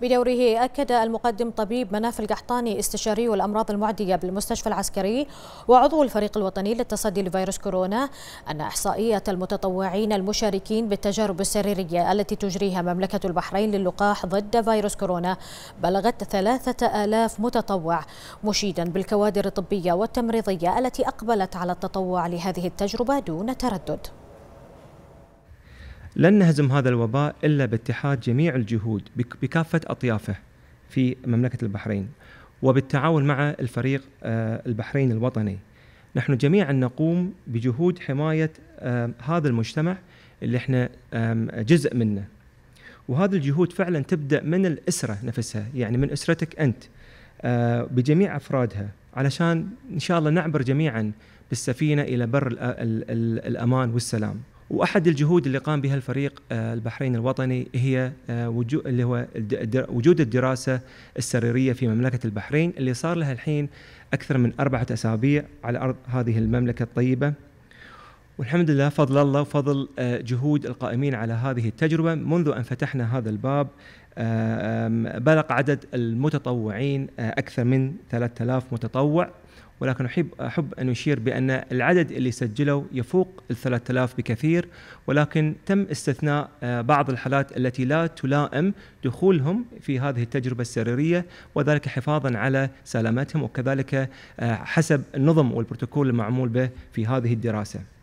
بدوره أكد المقدم طبيب مناف القحطاني استشاري الأمراض المعدية بالمستشفى العسكري وعضو الفريق الوطني للتصدي لفيروس كورونا أن إحصائية المتطوعين المشاركين بالتجارب السريرية التي تجريها مملكة البحرين للقاح ضد فيروس كورونا بلغت ثلاثة آلاف متطوع مشيدا بالكوادر الطبية والتمريضية التي أقبلت على التطوع لهذه التجربة دون تردد لن نهزم هذا الوباء إلا باتحاد جميع الجهود بكافة أطيافه في مملكة البحرين وبالتعاون مع الفريق آه، البحرين الوطني نحن جميعا نقوم بجهود حماية آه، هذا المجتمع اللي احنا جزء منه وهذه الجهود فعلا تبدأ من الأسرة نفسها يعني من أسرتك أنت آه، بجميع أفرادها علشان إن شاء الله نعبر جميعا بالسفينة إلى بر الأمان والسلام واحد الجهود اللي قام بها الفريق آه، البحرين الوطني هي آه، وجود اللي هو وجود الدراسه السريريه في مملكه البحرين اللي صار لها الحين اكثر من اربعه اسابيع على ارض هذه المملكه الطيبه والحمد لله فضل الله وفضل آه، جهود القائمين على هذه التجربه منذ ان فتحنا هذا الباب آه، بلغ عدد المتطوعين آه، اكثر من 3000 متطوع ولكن احب احب ان اشير بان العدد اللي سجلوا يفوق ال 3000 بكثير ولكن تم استثناء بعض الحالات التي لا تلائم دخولهم في هذه التجربه السريريه وذلك حفاظا على سلامتهم وكذلك حسب النظم والبروتوكول المعمول به في هذه الدراسه.